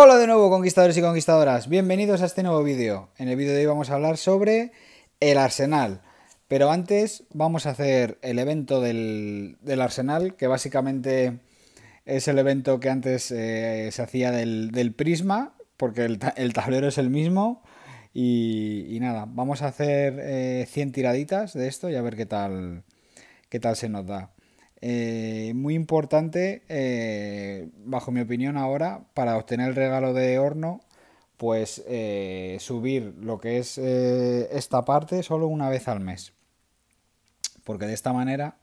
Hola de nuevo conquistadores y conquistadoras, bienvenidos a este nuevo vídeo. En el vídeo de hoy vamos a hablar sobre el Arsenal, pero antes vamos a hacer el evento del, Arsenal, que básicamente es el evento que antes eh, se hacía del, Prisma, porque el, tablero es el mismo. Y, nada, vamos a hacer 100 eh, tiraditas de esto y a ver qué tal, qué tal se nos da. Eh, muy importante, eh, bajo mi opinión ahora, para obtener el regalo de horno, pues eh, subir lo que es esta parte solo una vez al mes. Porque de esta manera,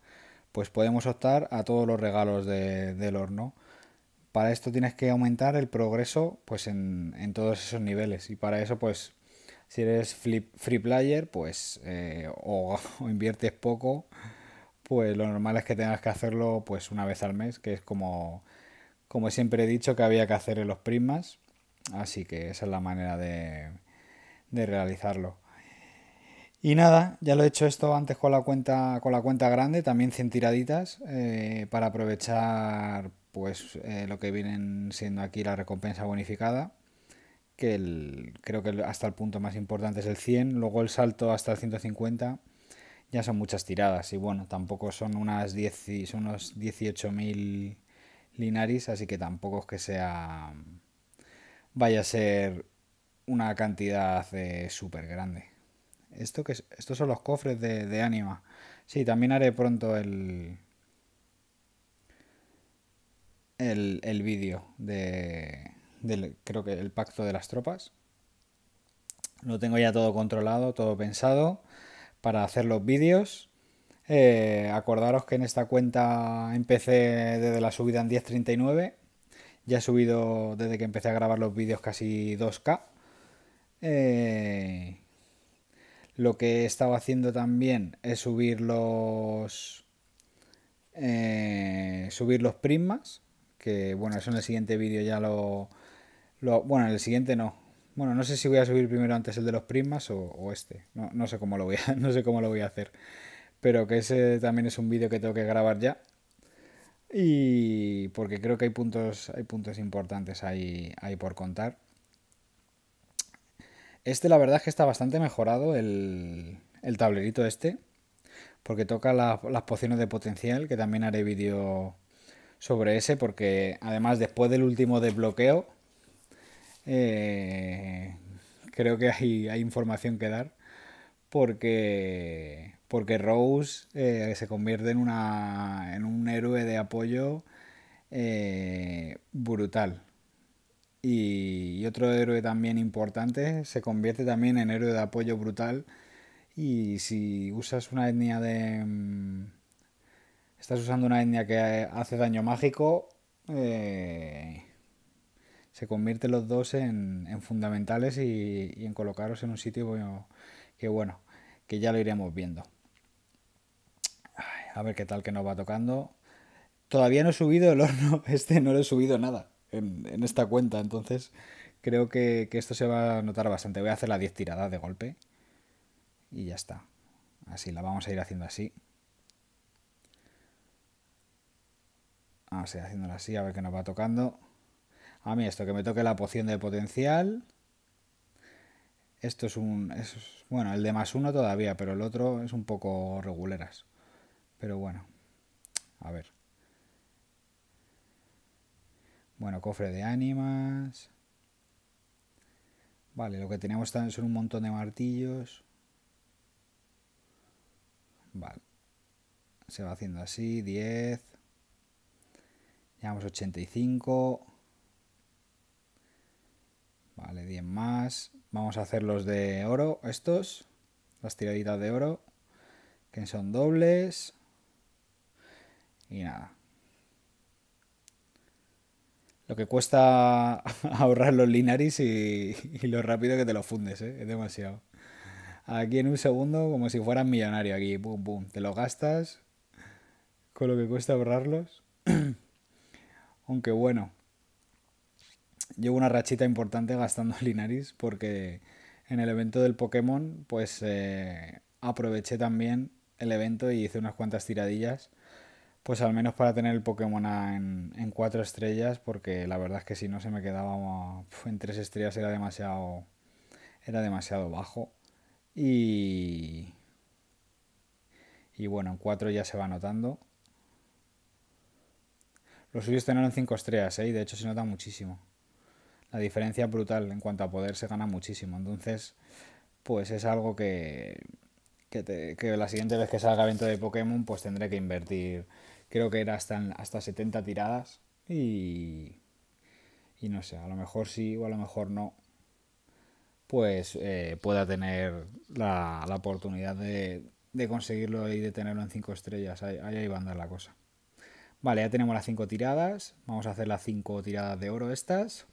pues podemos optar a todos los regalos de, del horno. Para esto tienes que aumentar el progreso pues en, en todos esos niveles. Y para eso, pues, si eres flip, free player, pues, o, o inviertes poco pues lo normal es que tengas que hacerlo pues una vez al mes, que es como, como siempre he dicho que había que hacer en los primas. Así que esa es la manera de, de realizarlo. Y nada, ya lo he hecho esto antes con la cuenta, con la cuenta grande, también 100 tiraditas, eh, para aprovechar pues eh, lo que vienen siendo aquí la recompensa bonificada, que creo que hasta el punto más importante es el 100, luego el salto hasta el 150 ya son muchas tiradas y bueno, tampoco son unas 10, son unos 18.000 linaris, así que tampoco es que sea vaya a ser una cantidad de eh, súper grande. Esto que estos son los cofres de, de Anima. Sí, también haré pronto el el, vídeo de del, creo que el pacto de las tropas. Lo tengo ya todo controlado, todo pensado para hacer los vídeos. Eh, acordaros que en esta cuenta empecé desde la subida en 10.39. Ya he subido desde que empecé a grabar los vídeos casi 2K. Eh, lo que he estado haciendo también es subir los. Eh, subir los prismas. Que bueno, eso en el siguiente vídeo ya lo, lo. Bueno, en el siguiente no bueno, no sé si voy a subir primero antes el de los prismas o, este. No, sé cómo lo voy a, no sé cómo lo voy a hacer. Pero que ese también es un vídeo que tengo que grabar ya. Y porque creo que hay puntos, hay puntos importantes ahí, por contar. Este la verdad es que está bastante mejorado, el, tablerito este. Porque toca las pociones de potencial, que también haré vídeo sobre ese. Porque además después del último desbloqueo eh, creo que hay, hay, información que dar porque, porque Rose eh, se convierte en, en un héroe de apoyo eh, brutal. Y, otro héroe también importante se convierte también en héroe de apoyo brutal. Y si usas una etnia de... Mm, estás usando una etnia que hace daño mágico, eh, se convierten los dos en, fundamentales y, en colocaros en un sitio que bueno, que ya lo iremos viendo. a ver qué tal que nos va tocando. Todavía no he subido el horno, este no lo he subido nada en, esta cuenta, entonces creo que, esto se va a notar bastante. Voy a hacer la 10 tiradas de golpe y ya está. Así, la vamos a ir haciendo así. Vamos a ir haciéndola así, a ver qué nos va tocando. A mí esto, que me toque la poción de potencial. Esto es un... bueno, el de más uno todavía, pero el otro es un poco reguleras. Pero bueno, a ver. Bueno, cofre de ánimas. Vale, lo que tenemos son un montón de martillos. Vale. Se va haciendo así, 10. Llevamos 85. Vale, 10 más. Vamos a hacer los de oro, estos. Las tiraditas de oro, que son dobles. Y nada. Lo que cuesta ahorrar los linaris y, lo rápido que te lo fundes, ¿eh? es demasiado. Aquí en un segundo, como si fueras millonario, aquí, pum, pum, te lo gastas con lo que cuesta ahorrarlos. Aunque bueno, llevo una rachita importante gastando Linaris porque en el evento del Pokémon pues eh, aproveché también el evento y hice unas cuantas tiradillas pues al menos para tener el Pokémon en, en, cuatro estrellas, porque la verdad es que si no se me quedaba en tres estrellas era demasiado era demasiado bajo y y bueno en cuatro ya se va notando. Los suyos tenían 5 cinco estrellas, ¿eh? de hecho se nota muchísimo. La diferencia brutal, en cuanto a poder se gana muchísimo. Entonces, pues es algo que, la siguiente vez que salga evento de Pokémon, pues tendré que invertir, creo que era hasta, hasta 70 tiradas y, no sé, a lo mejor sí o a lo mejor no pues eh, pueda tener la, oportunidad de, conseguirlo y de tenerlo en 5 estrellas. Ahí, ahí, va a andar la cosa. Vale, ya tenemos las 5 tiradas. Vamos a hacer las 5 tiradas de oro estas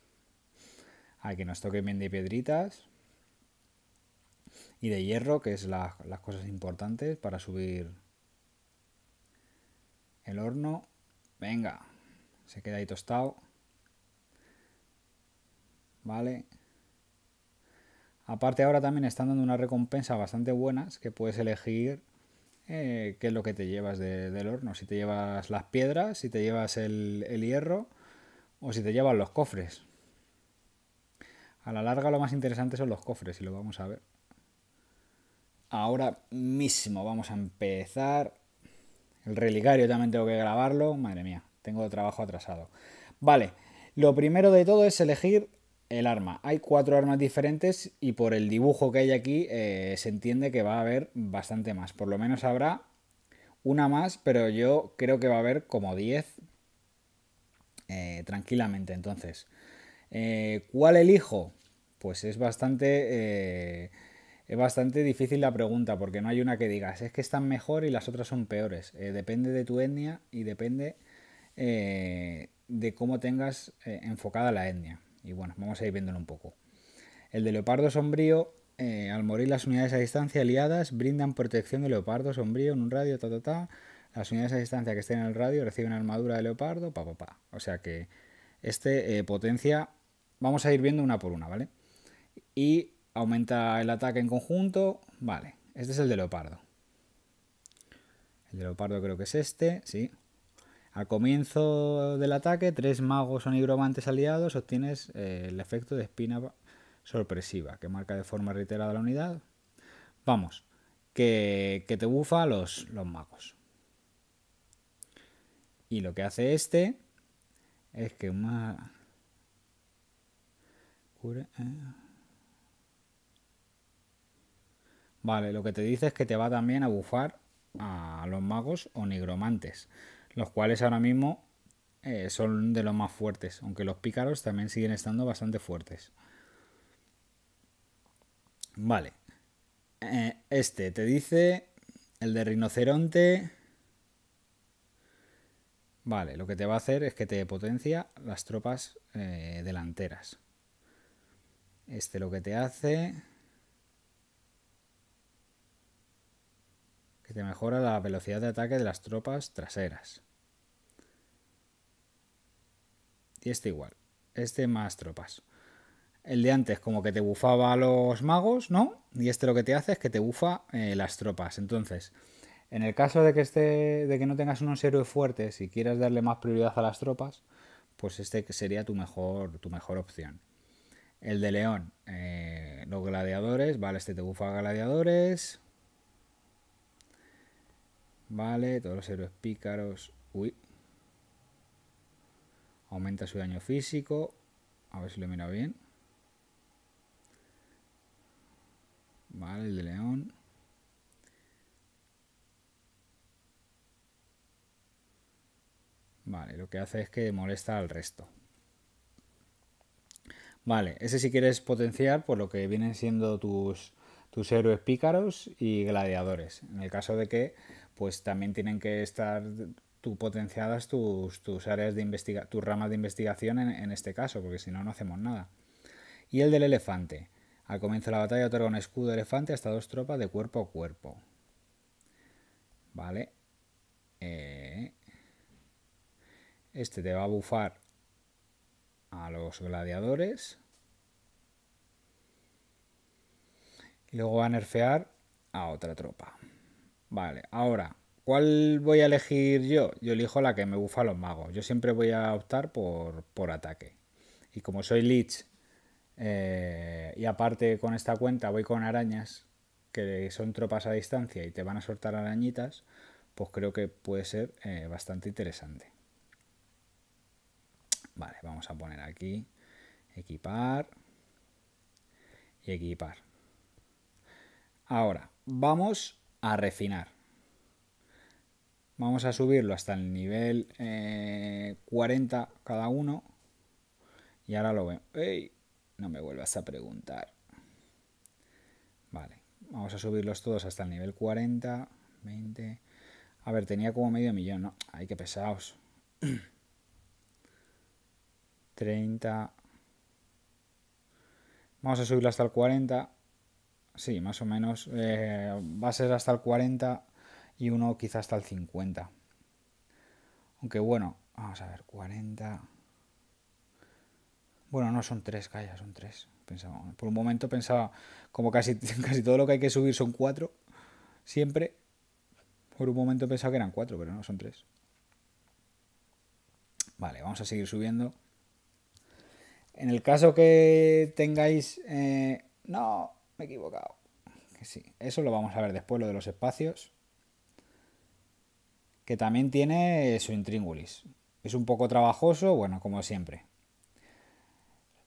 a que nos toquen bien de piedritas y de hierro, que es las cosas importantes para subir el horno. Venga, se queda ahí tostado. Vale. Aparte ahora también están dando una recompensa bastante buenas que puedes elegir eh, qué es lo que te llevas del horno. Si te llevas las piedras, si te llevas el, el hierro o si te llevas los cofres. A la larga lo más interesante son los cofres y lo vamos a ver. Ahora mismo vamos a empezar. El relicario también tengo que grabarlo. Madre mía, tengo trabajo atrasado. Vale, lo primero de todo es elegir el arma. Hay cuatro armas diferentes y por el dibujo que hay aquí eh, se entiende que va a haber bastante más. Por lo menos habrá una más, pero yo creo que va a haber como 10 eh, tranquilamente. Entonces, eh, ¿Cuál elijo? Pues es bastante, eh, es bastante difícil la pregunta, porque no hay una que digas, es que están mejor y las otras son peores. Eh, depende de tu etnia y depende de cómo tengas enfocada la etnia. Y bueno, vamos a ir viéndolo un poco. El de leopardo sombrío, al morir las unidades a distancia aliadas, brindan protección de leopardo sombrío en un radio, ta, ta, ta. Las unidades a distancia que estén en el radio reciben armadura de leopardo, pa, pa, pa. O sea que este potencia Vamos a ir viendo una por una, ¿vale? Y aumenta el ataque en conjunto. Vale, este es el de leopardo. El de leopardo creo que es este, sí. Al comienzo del ataque, tres magos o nigromantes aliados obtienes eh, el efecto de espina sorpresiva, que marca de forma reiterada la unidad. Vamos, que, que te bufa los, los magos. Y lo que hace este es que una, Ah. Vale, lo que te dice es que te va también a bufar a los magos o nigromantes, los cuales ahora mismo eh, son de los más fuertes, aunque los pícaros también siguen estando bastante fuertes. Vale, eh, este te dice el de rinoceronte. Vale, lo que te va a hacer es que te potencia las tropas eh, delanteras. Este lo que te hace... Que te mejora la velocidad de ataque de las tropas traseras. Y este igual. Este más tropas. El de antes como que te bufaba a los magos, ¿no? Y este lo que te hace es que te bufa eh, las tropas. Entonces, en el caso de que, de que no tengas unos héroes fuertes y quieras darle más prioridad a las tropas, pues este sería tu mejor, tu mejor opción. El de León, eh, los gladiadores, vale, este te bufa gladiadores. Vale, todos los héroes pícaros. Uy. Aumenta su daño físico. A ver si lo mira bien. Vale, el de león. Vale, lo que hace es que molesta al resto. Vale, ese si quieres potenciar por pues lo que vienen siendo tus, tus héroes pícaros y gladiadores. En el caso de que, pues también tienen que estar tú potenciadas tus, áreas de investigación, tus ramas de investigación en, este caso, porque si no, no hacemos nada. Y el del elefante. Al comienzo de la batalla otorga un escudo elefante hasta dos tropas de cuerpo a cuerpo. Vale. Eh, este te va a bufar a los gladiadores. Y luego va a nerfear a otra tropa. Vale, ahora, ¿cuál voy a elegir yo? Yo elijo la que me bufa a los magos. Yo siempre voy a optar por, por ataque. Y como soy Lich eh, y aparte con esta cuenta voy con arañas, que son tropas a distancia y te van a soltar arañitas, pues creo que puede ser eh, bastante interesante. Vale, vamos a poner aquí equipar y equipar. Ahora, vamos a refinar. Vamos a subirlo hasta el nivel 40 eh, cada uno. Y ahora lo veo. ¡Ey! No me vuelvas a preguntar. Vale, vamos a subirlos todos hasta el nivel 40, 20... A ver, tenía como medio millón, ¿no? Ay, qué pesados. 30. Vamos a subirlo hasta el 40. Sí, más o menos. Eh, va a ser hasta el 40 y uno quizá hasta el 50. Aunque bueno, vamos a ver, 40. Bueno, no son 3, calla, son 3. por un momento pensaba, como casi, casi todo lo que hay que subir son 4, siempre. Por un momento pensaba que eran 4, pero no, son 3. Vale, vamos a seguir subiendo. En el caso que tengáis... Eh, no, me he equivocado. sí, eso lo vamos a ver después, lo de los espacios. Que también tiene su intríngulis. Es un poco trabajoso, bueno, como siempre.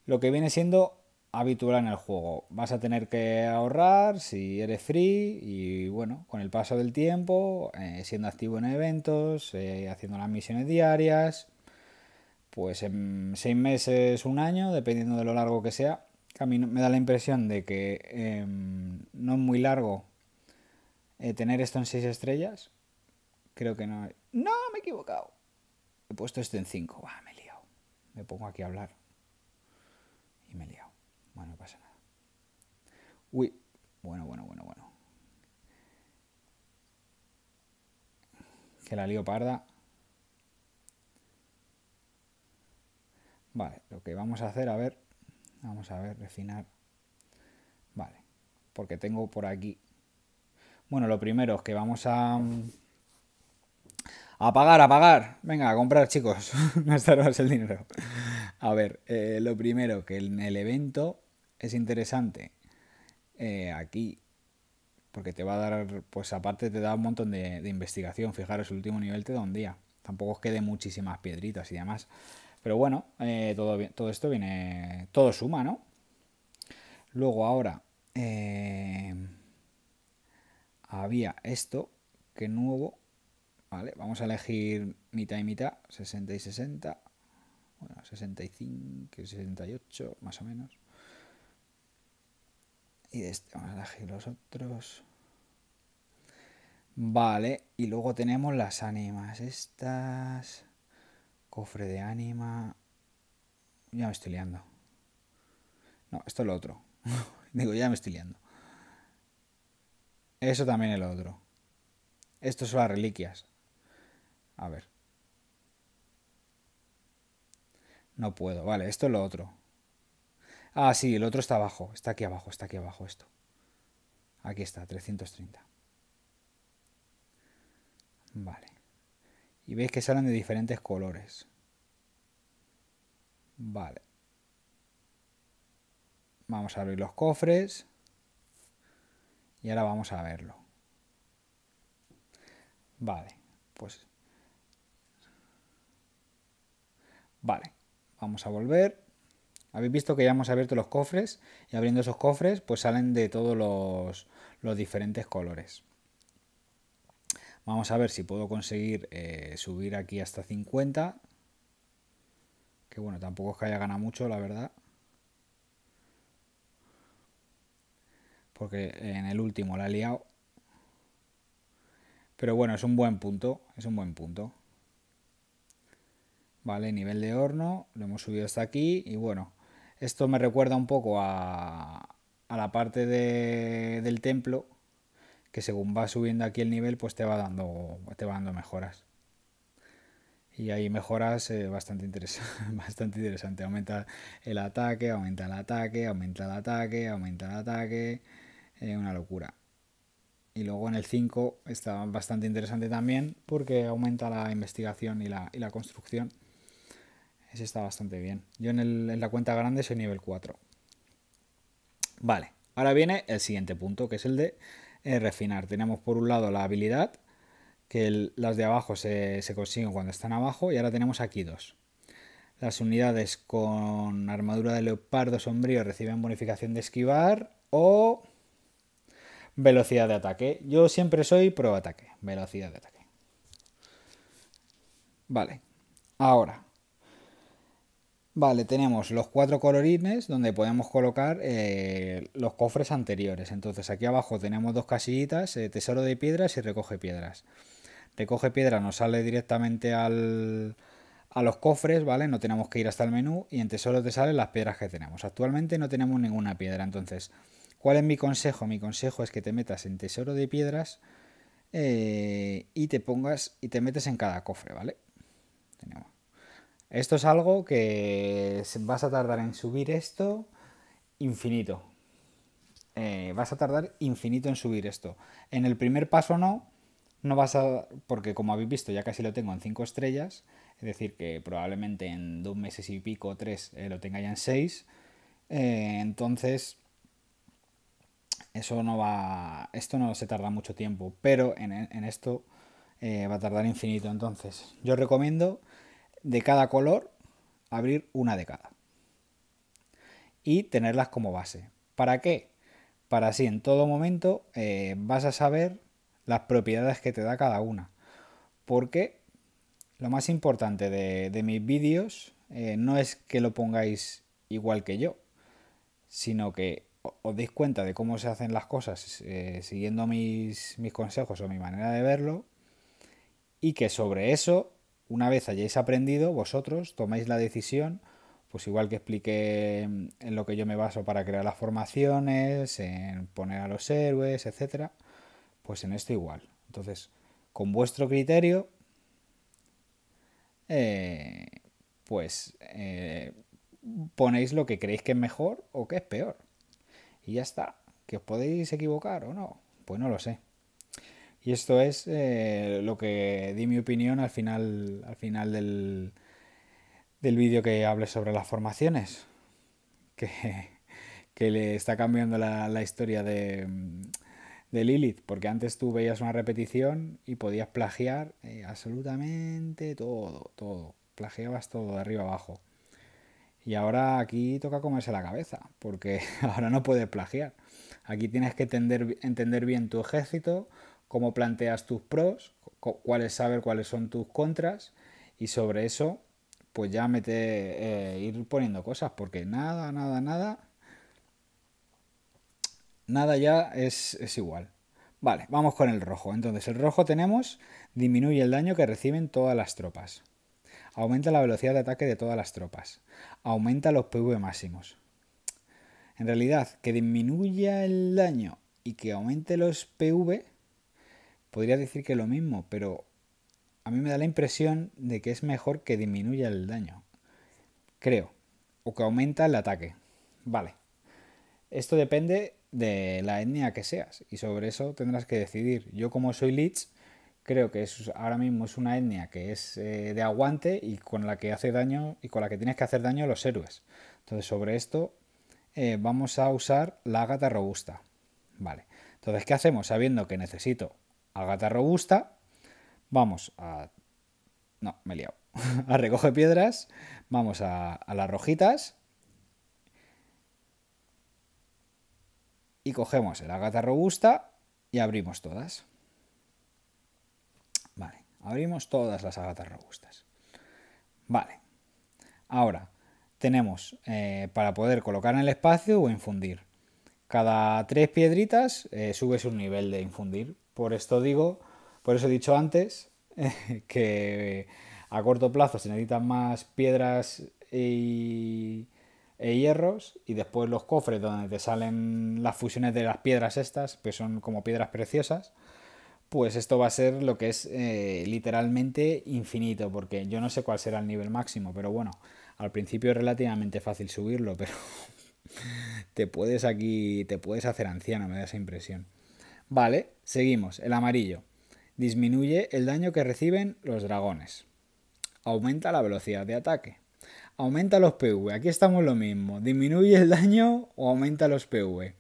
Lo que viene siendo habitual en el juego. Vas a tener que ahorrar si eres free y bueno, con el paso del tiempo, eh, siendo activo en eventos, eh, haciendo las misiones diarias, pues en seis meses, un año, dependiendo de lo largo que sea, a mí me da la impresión de que em, no es muy largo eh, tener esto en seis estrellas. Creo que no. No, me he equivocado. He puesto esto en cinco. ¡Ah, me he liado. Me pongo aquí a hablar. Y me he liado. Bueno, no pasa nada. Uy, bueno, bueno, bueno, bueno. Que la lío parda. Vale, lo que vamos a hacer, a ver, vamos a ver, refinar. Vale, porque tengo por aquí. Bueno, lo primero es que vamos a... Mm, a pagar, a pagar. Venga, a comprar, chicos. Gastar más el dinero. A ver, eh, lo primero, que en el evento es interesante. Eh, aquí, porque te va a dar, pues aparte te da un montón de, de investigación. Fijaros, el último nivel te da un día. Tampoco os quede muchísimas piedritas y demás. Pero bueno, eh, todo, todo, esto viene, todo suma, ¿no? Luego ahora eh, había esto que nuevo, vale, vamos a elegir mitad y mitad, 60 y 60, bueno, 65, 68 más o menos. Y de este vamos a elegir los otros. Vale, y luego tenemos las ánimas, estas... Cofre de ánima. Ya me estoy liando. No, esto es lo otro. Digo, ya me estoy liando. Eso también es lo otro. Esto son las reliquias. A ver. No puedo. Vale, esto es lo otro. Ah, sí, el otro está abajo. Está aquí abajo, está aquí abajo esto. Aquí está, 330. Vale y veis que salen de diferentes colores. Vale. Vamos a abrir los cofres y ahora vamos a verlo. Vale, pues... Vale, vamos a volver. Habéis visto que ya hemos abierto los cofres y abriendo esos cofres pues salen de todos los diferentes colores. Vamos a ver si puedo conseguir eh, subir aquí hasta 50. Que bueno, tampoco es que haya ganado mucho, la verdad. Porque en el último la he liado. Pero bueno, es un buen punto, es un buen punto. Vale, nivel de horno, lo hemos subido hasta aquí y bueno, esto me recuerda un poco a, la parte del templo que según va subiendo aquí el nivel, pues te va dando, te va dando mejoras. Y hay mejoras eh, bastante, interesante... bastante interesantes. Aumenta el ataque, aumenta el ataque, aumenta el ataque, aumenta el ataque. Eh, una locura. Y luego en el 5 está bastante interesante también porque aumenta la investigación y la, construcción. Ese está bastante bien. Yo en, en la cuenta grande soy nivel 4. Vale, ahora viene el siguiente punto, que es el de refinar. Tenemos por un lado la habilidad, que las de abajo se, se, consiguen cuando están abajo, y ahora tenemos aquí dos. Las unidades con armadura de leopardo sombrío reciben bonificación de esquivar o velocidad de ataque. Yo siempre soy pro ataque, velocidad de ataque. Vale, ahora Vale, tenemos los cuatro colorines donde podemos colocar eh, los cofres anteriores. Entonces aquí abajo tenemos dos casillitas, eh, tesoro de piedras y recoge piedras. Recoge piedras nos sale directamente al, a los cofres, ¿vale? No tenemos que ir hasta el menú y en tesoro te salen las piedras que tenemos. Actualmente no tenemos ninguna piedra, entonces, ¿cuál es mi consejo? Mi consejo es que te metas en tesoro de piedras eh, y te pongas y te metes en cada cofre, ¿vale? Tenemos esto es algo que vas a tardar en subir esto infinito. Eh, vas a tardar infinito en subir esto. En el primer paso no, no vas a... porque como habéis visto ya casi lo tengo en 5 estrellas, es decir que probablemente en dos meses y pico, tres, eh, lo tenga ya en 6. Eh, entonces, eso no va... esto no se tarda mucho tiempo, pero en, en esto va a tardar infinito. Entonces, yo recomiendo de cada color, abrir una de cada. Y tenerlas como base. ¿Para qué? Para así en todo momento eh, vas a saber las propiedades que te da cada una. Porque lo más importante de, mis vídeos eh, no es que lo pongáis igual que yo, sino que os deis cuenta de cómo se hacen las cosas eh, siguiendo mis, mis consejos o mi manera de verlo y que sobre eso una vez hayáis aprendido, vosotros tomáis la decisión, pues igual que expliqué en lo que yo me baso para crear las formaciones, en poner a los héroes, etc., pues en esto igual. Entonces, con vuestro criterio, eh, pues eh, ponéis lo que creéis que es mejor o que es peor. Y ya está. Que os podéis equivocar o no, pues no lo sé. Y esto es eh, lo que di mi opinión al final, al final del, vídeo que hable sobre las formaciones. Que, que le está cambiando la, historia de, Lilith. Porque antes tú veías una repetición y podías plagiar eh, absolutamente todo, todo. Plagiabas todo de arriba abajo. Y ahora aquí toca comerse la cabeza. Porque ahora no puedes plagiar. Aquí tienes que entender bien tu ejército cómo planteas tus pros, cuáles saber cuáles son tus contras y sobre eso pues ya mete eh, ir poniendo cosas porque nada, nada, nada nada ya es, es igual. Vale, vamos con el rojo. Entonces, el rojo tenemos disminuye el daño que reciben todas las tropas. Aumenta la velocidad de ataque de todas las tropas. Aumenta los PV máximos. En realidad, que disminuya el daño y que aumente los PV Podría decir que lo mismo, pero a mí me da la impresión de que es mejor que disminuya el daño. Creo. O que aumenta el ataque. Vale. Esto depende de la etnia que seas y sobre eso tendrás que decidir. Yo como soy Lich, creo que es, ahora mismo es una etnia que es eh, de aguante y con la que hace daño y con la que tienes que hacer daño a los héroes. Entonces sobre esto eh, vamos a usar la gata robusta. Vale. Entonces, ¿qué hacemos? Sabiendo que necesito Agata Robusta, vamos a... No, me he liado. a Recoge Piedras, vamos a, las rojitas y cogemos el Agata Robusta y abrimos todas. Vale, abrimos todas las agatas robustas. Vale, ahora tenemos eh, para poder colocar en el espacio o infundir. Cada tres piedritas eh, subes un nivel de infundir por esto digo, por eso he dicho antes que a corto plazo se necesitan más piedras y, e hierros y después los cofres donde te salen las fusiones de las piedras estas, que son como piedras preciosas, pues esto va a ser lo que es eh, literalmente infinito, porque yo no sé cuál será el nivel máximo, pero bueno, al principio es relativamente fácil subirlo, pero te puedes aquí, te puedes hacer anciano, me da esa impresión. Vale, seguimos. El amarillo. Disminuye el daño que reciben los dragones. Aumenta la velocidad de ataque. Aumenta los PV. Aquí estamos lo mismo. Disminuye el daño o aumenta los PV.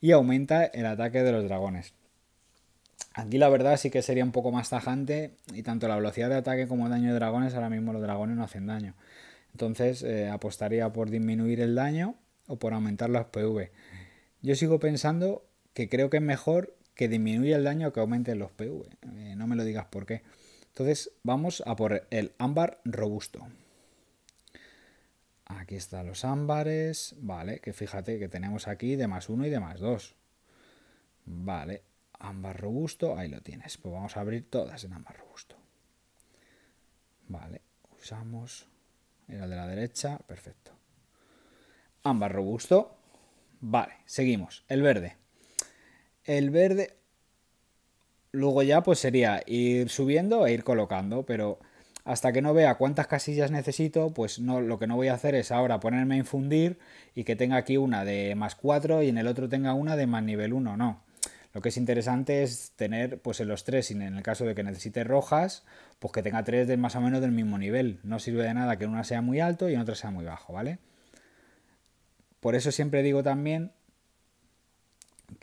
Y aumenta el ataque de los dragones. Aquí la verdad sí que sería un poco más tajante y tanto la velocidad de ataque como el daño de dragones, ahora mismo los dragones no hacen daño. Entonces eh, apostaría por disminuir el daño o por aumentar los PV. Yo sigo pensando que creo que es mejor que disminuya el daño que aumenten los PV. Eh, no me lo digas por qué. Entonces vamos a por el ámbar robusto. Aquí están los ámbares. Vale, que fíjate que tenemos aquí de más uno y de más 2. Vale, ámbar robusto, ahí lo tienes. Pues vamos a abrir todas en ámbar robusto. Vale, usamos. el de la derecha, perfecto. Ámbar robusto. Vale, seguimos. El verde el verde. Luego ya pues sería ir subiendo e ir colocando, pero hasta que no vea cuántas casillas necesito, pues no, lo que no voy a hacer es ahora ponerme a infundir y que tenga aquí una de más 4 y en el otro tenga una de más nivel 1, no. Lo que es interesante es tener pues en los tres, y en el caso de que necesite rojas, pues que tenga tres de más o menos del mismo nivel. No sirve de nada que una sea muy alto y en otra sea muy bajo, ¿vale? Por eso siempre digo también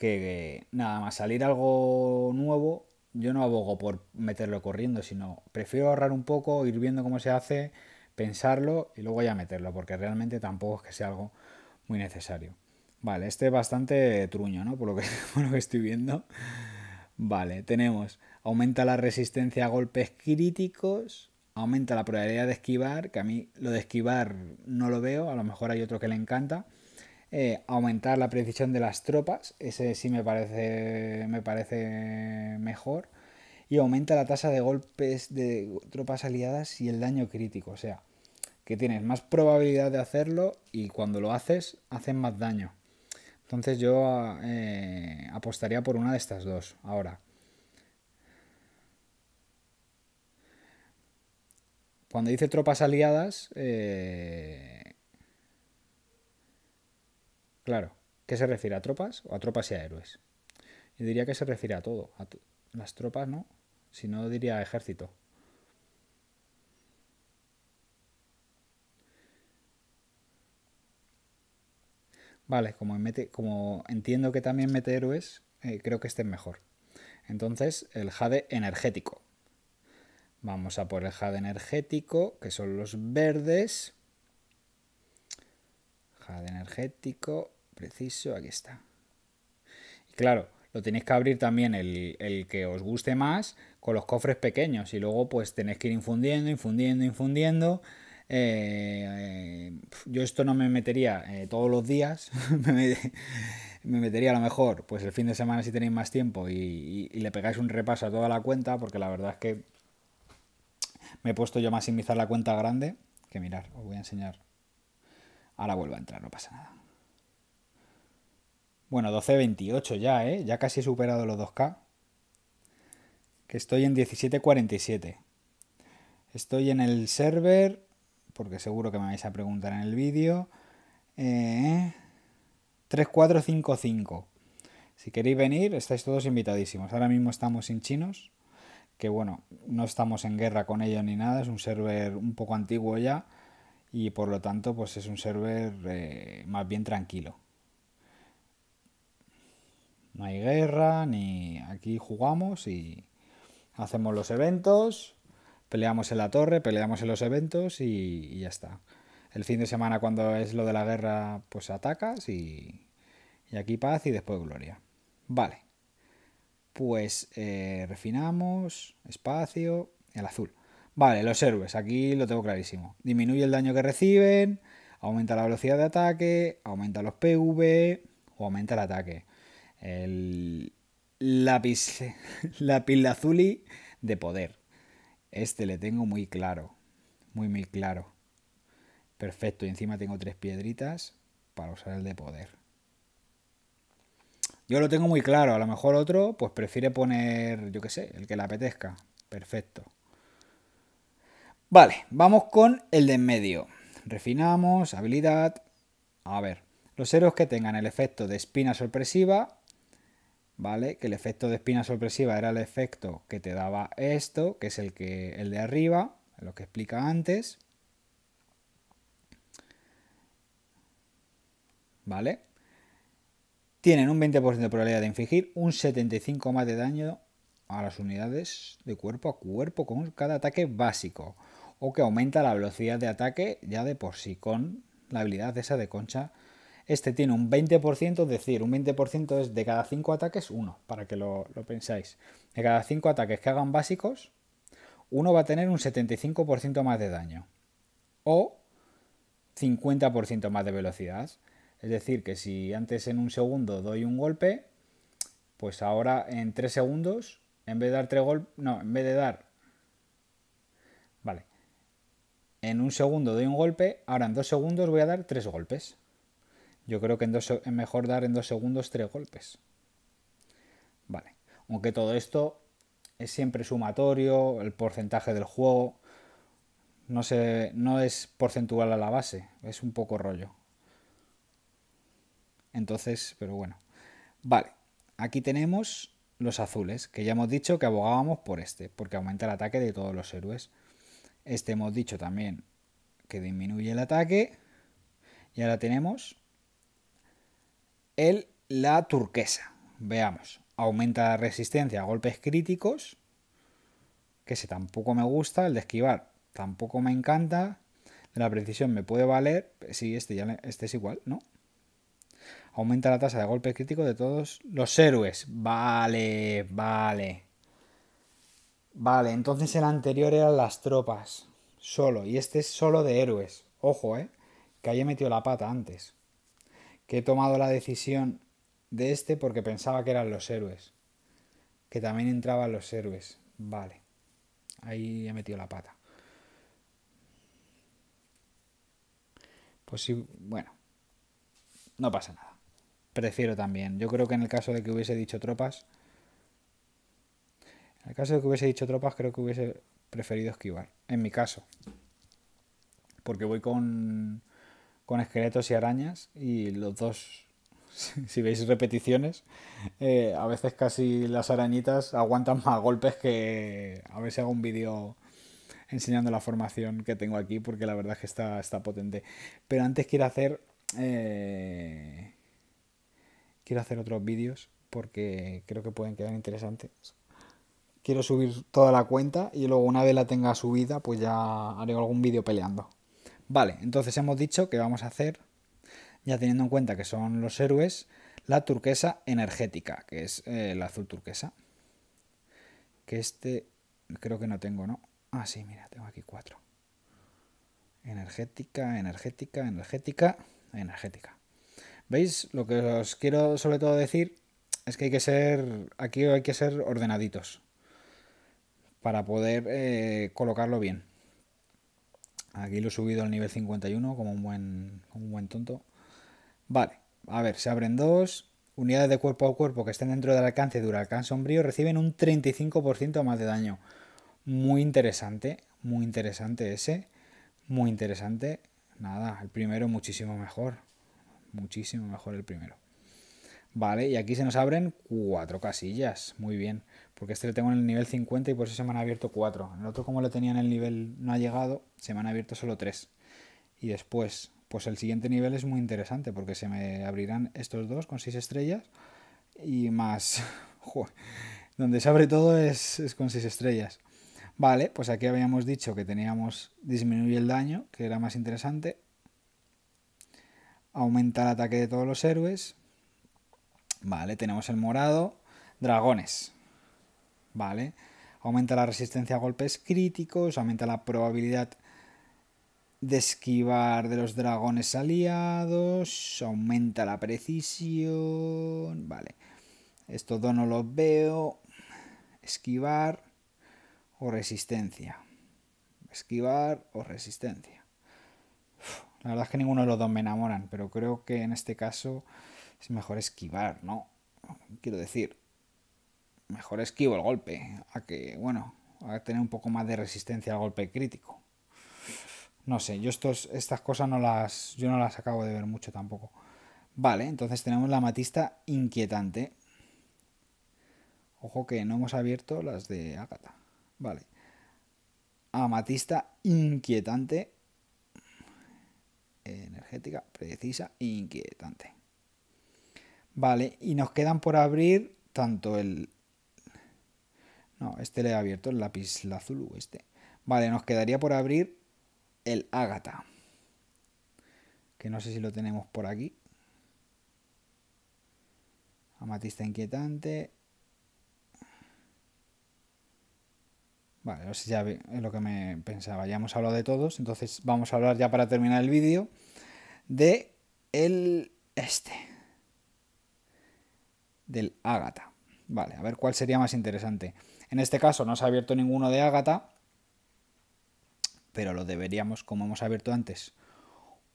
que nada más salir algo nuevo, yo no abogo por meterlo corriendo, sino prefiero ahorrar un poco, ir viendo cómo se hace, pensarlo y luego ya meterlo, porque realmente tampoco es que sea algo muy necesario. Vale, este es bastante truño, ¿no? Por lo que, que estoy viendo. Vale, tenemos, aumenta la resistencia a golpes críticos, aumenta la probabilidad de esquivar, que a mí lo de esquivar no lo veo, a lo mejor hay otro que le encanta. Eh, aumentar la precisión de las tropas, ese sí me parece, me parece mejor, y aumenta la tasa de golpes de tropas aliadas y el daño crítico, o sea, que tienes más probabilidad de hacerlo y cuando lo haces, hacen más daño. Entonces yo eh, apostaría por una de estas dos ahora. Cuando dice tropas aliadas, eh, Claro. ¿Qué se refiere? ¿A tropas o a tropas y a héroes? Yo diría que se refiere a todo. A las tropas no. Si no, diría ejército. Vale, como, como entiendo que también mete héroes, eh, creo que este mejor. Entonces, el jade energético. Vamos a por el jade energético, que son los verdes. Jade energético preciso, aquí está. Y claro, lo tenéis que abrir también el, que os guste más con los cofres pequeños y luego pues tenéis que ir infundiendo, infundiendo, infundiendo. Eh, eh, yo esto no me metería eh, todos los días, me metería a lo mejor pues el fin de semana si tenéis más tiempo y, le pegáis un repaso a toda la cuenta porque la verdad es que me he puesto yo a maximizar la cuenta grande que mirar, os voy a enseñar. Ahora vuelvo a entrar, no pasa nada. Bueno, 12.28 ya, ¿eh? Ya casi he superado los 2K. Que estoy en 17.47. Estoy en el server, porque seguro que me vais a preguntar en el vídeo. Eh, 3455. Si queréis venir, estáis todos invitadísimos. Ahora mismo estamos sin chinos, que bueno, no estamos en guerra con ellos ni nada. Es un server un poco antiguo ya y por lo tanto, pues es un server eh, más bien tranquilo. No hay guerra, ni aquí jugamos y hacemos los eventos, peleamos en la torre, peleamos en los eventos y, ya está. El fin de semana cuando es lo de la guerra, pues atacas y, y aquí paz y después gloria. Vale. Pues eh, refinamos, espacio, el azul. Vale, los héroes, aquí lo tengo clarísimo. Disminuye el daño que reciben, aumenta la velocidad de ataque, aumenta los PV o aumenta el ataque. El lápiz, lápiz y de poder. Este le tengo muy claro. Muy, muy claro. Perfecto. Y encima tengo tres piedritas para usar el de poder. Yo lo tengo muy claro. A lo mejor otro, pues prefiere poner, yo qué sé, el que le apetezca. Perfecto. Vale, vamos con el de en medio. Refinamos, habilidad. A ver, los héroes que tengan el efecto de espina sorpresiva ¿vale? Que el efecto de espina sorpresiva era el efecto que te daba esto, que es el, que, el de arriba, lo que explica antes. ¿Vale? Tienen un 20% de probabilidad de infligir un 75 más de daño a las unidades de cuerpo a cuerpo con cada ataque básico. O que aumenta la velocidad de ataque ya de por sí con la habilidad de esa de concha este tiene un 20%, es decir, un 20% es de cada 5 ataques, uno, para que lo, lo pensáis. De cada 5 ataques que hagan básicos, uno va a tener un 75% más de daño. O 50% más de velocidad. Es decir, que si antes en un segundo doy un golpe, pues ahora en 3 segundos, en vez de dar 3 golpes, no, en vez de dar... Vale. En un segundo doy un golpe, ahora en 2 segundos voy a dar 3 golpes. Yo creo que en es mejor dar en dos segundos tres golpes. Vale. Aunque todo esto es siempre sumatorio, el porcentaje del juego no, se, no es porcentual a la base, es un poco rollo. Entonces, pero bueno. Vale, aquí tenemos los azules, que ya hemos dicho que abogábamos por este, porque aumenta el ataque de todos los héroes. Este hemos dicho también que disminuye el ataque. Y ahora tenemos la turquesa. Veamos. Aumenta la resistencia a golpes críticos. Que ese tampoco me gusta. El de esquivar tampoco me encanta. De la precisión me puede valer. Sí, este, ya, este es igual, ¿no? Aumenta la tasa de golpes críticos de todos los héroes. Vale, vale. Vale, entonces el anterior eran las tropas. Solo. Y este es solo de héroes. Ojo, ¿eh? Que haya metido la pata antes que he tomado la decisión de este porque pensaba que eran los héroes. Que también entraban los héroes. Vale. Ahí he metido la pata. Pues sí, bueno. No pasa nada. Prefiero también. Yo creo que en el caso de que hubiese dicho tropas. En el caso de que hubiese dicho tropas, creo que hubiese preferido esquivar. En mi caso. Porque voy con con esqueletos y arañas y los dos, si veis repeticiones, eh, a veces casi las arañitas aguantan más golpes que... A ver si hago un vídeo enseñando la formación que tengo aquí porque la verdad es que está, está potente. Pero antes quiero hacer... Eh, quiero hacer otros vídeos porque creo que pueden quedar interesantes. Quiero subir toda la cuenta y luego una vez la tenga subida pues ya haré algún vídeo peleando. Vale, entonces hemos dicho que vamos a hacer, ya teniendo en cuenta que son los héroes, la turquesa energética, que es eh, la el azul turquesa. Que este creo que no tengo, ¿no? Ah, sí, mira, tengo aquí cuatro. Energética, energética, energética, energética. ¿Veis? Lo que os quiero sobre todo decir es que hay que ser, aquí hay que ser ordenaditos para poder eh, colocarlo bien. Aquí lo he subido al nivel 51 como un buen, un buen tonto. Vale, a ver, se abren dos. Unidades de cuerpo a cuerpo que estén dentro del alcance de alcance Sombrío reciben un 35% más de daño. Muy interesante, muy interesante ese. Muy interesante. Nada, el primero muchísimo mejor. Muchísimo mejor el primero. Vale, y aquí se nos abren cuatro casillas. Muy bien, porque este lo tengo en el nivel 50 y por eso se me han abierto cuatro. El otro, como lo tenía en el nivel no ha llegado, se me han abierto solo tres. Y después, pues el siguiente nivel es muy interesante porque se me abrirán estos dos con seis estrellas y más... donde se abre todo es, es con seis estrellas. Vale, pues aquí habíamos dicho que teníamos disminuir el daño, que era más interesante. Aumentar el ataque de todos los héroes, Vale, tenemos el morado. Dragones. Vale. Aumenta la resistencia a golpes críticos, aumenta la probabilidad de esquivar de los dragones aliados, aumenta la precisión. Vale. Estos dos no los veo. Esquivar o resistencia. Esquivar o resistencia. la verdad es que ninguno de los dos me enamoran, pero creo que en este caso es mejor esquivar, ¿no? Quiero decir, mejor esquivo el golpe, a que, bueno, a tener un poco más de resistencia al golpe crítico. No sé, yo estas cosas no las, yo no las acabo de ver mucho tampoco. Vale, entonces tenemos la matista inquietante. Ojo que no hemos abierto las de Ágata. Vale. Amatista inquietante. Energética, precisa, inquietante. Vale, y nos quedan por abrir tanto el... No, este le he abierto el lápiz azul este. Vale, nos quedaría por abrir el ágata. Que no sé si lo tenemos por aquí. Amatista inquietante. Vale, sé ya es lo que me pensaba. Ya hemos hablado de todos, entonces vamos a hablar ya para terminar el vídeo de el este del Ágata. Vale, a ver cuál sería más interesante. En este caso no se ha abierto ninguno de Ágata, pero lo deberíamos, como hemos abierto antes,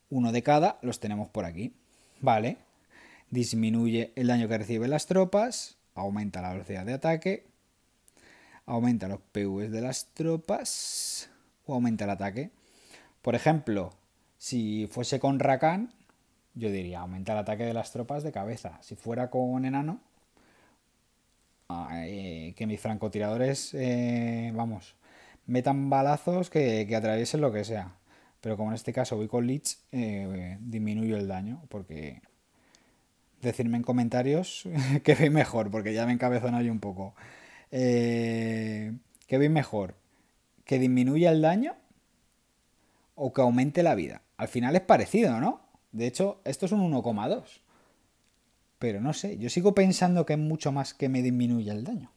uno de cada, los tenemos por aquí. Vale, disminuye el daño que reciben las tropas, aumenta la velocidad de ataque, aumenta los PVs de las tropas o aumenta el ataque. Por ejemplo, si fuese con Rakan, yo diría, aumenta el ataque de las tropas de cabeza. Si fuera con enano, ah, eh, que mis francotiradores, eh, vamos, metan balazos que, atraviesen lo que sea. Pero como en este caso voy con Leech, eh, disminuyo el daño, porque decirme en comentarios que veis mejor, porque ya me encabezona yo un poco. que ¿Qué veis mejor? ¿Que disminuya el daño o que aumente la vida? Al final es parecido, ¿no? De hecho, esto es un 1,2. Pero no sé, yo sigo pensando que es mucho más que me disminuya el daño.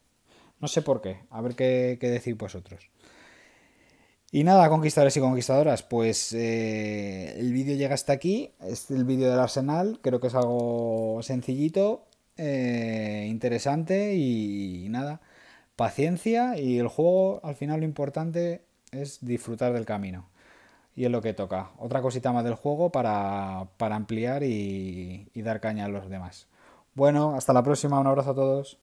No sé por qué, a ver qué, qué decís vosotros. Y nada, conquistadores y conquistadoras, pues eh, el vídeo llega hasta aquí. Es el vídeo del arsenal, creo que es algo sencillito, eh, interesante y nada. Paciencia y el juego, al final lo importante es disfrutar del camino y es lo que toca. Otra cosita más del juego para, ampliar y, y dar caña a los demás. Bueno, hasta la próxima, un abrazo a todos.